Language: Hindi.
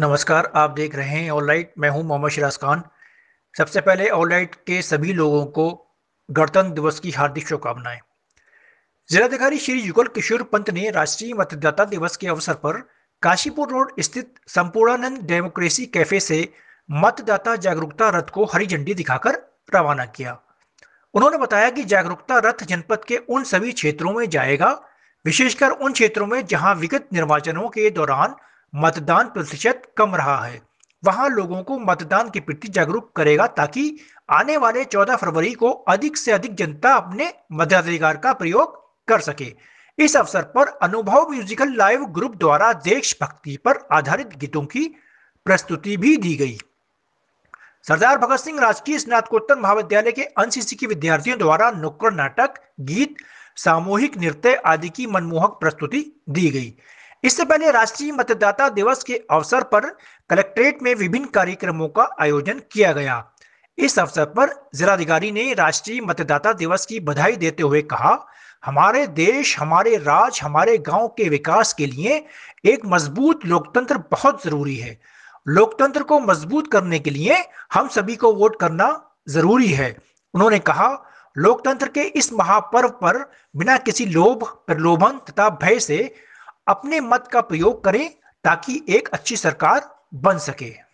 नमस्कार आप देख रहे हैं ऑल राइट मैं हूं मोहम्मद शिराज खान सबसे पहले ऑल लाइट के सभी लोगों को गणतंत्र दिवस की हार्दिक शुभकामनाएं जिलाधिकारी श्री युगल किशोर पंत ने राष्ट्रीय मतदाता दिवस के अवसर पर काशीपुर रोड स्थित संपूर्णानंद डेमोक्रेसी कैफे से मतदाता जागरूकता रथ को हरी झंडी दिखाकर रवाना किया उन्होंने बताया कि जागरूकता रथ जनपद के उन सभी क्षेत्रों में जाएगा विशेषकर उन क्षेत्रों में जहां विगत निर्वाचनों के दौरान मतदान प्रतिशत कम रहा है वहां लोगों को मतदान के प्रति जागरूक करेगा ताकि आने वाले 14 फरवरी को अधिक से अधिक जनता अपने मताधिकार का प्रयोग कर सके इस अवसर पर अनुभव म्यूजिकल लाइव ग्रुप द्वारा देशभक्ति पर आधारित गीतों की प्रस्तुति भी दी गई सरदार भगत सिंह राजकीय स्नातकोत्तर महाविद्यालय के एनसीसी के विद्यार्थियों द्वारा नुक्कड़ नाटक गीत सामूहिक नृत्य आदि की मनमोहक प्रस्तुति दी गई इससे पहले राष्ट्रीय मतदाता दिवस के अवसर पर कलेक्ट्रेट में विभिन्न कार्यक्रमों का आयोजन किया गया इस अवसर पर जिलाधिकारी ने राष्ट्रीय मतदाता दिवस की बधाई देते हुए कहा हमारे देश हमारे राज हमारे गांव के विकास के लिए एक मजबूत लोकतंत्र बहुत जरूरी है लोकतंत्र को मजबूत करने के लिए हम सभी को वोट करना जरूरी है उन्होंने कहा लोकतंत्र के इस महापर्व पर बिना किसी लोभ प्रलोभन तथा भय से अपने मत का प्रयोग करें ताकि एक अच्छी सरकार बन सके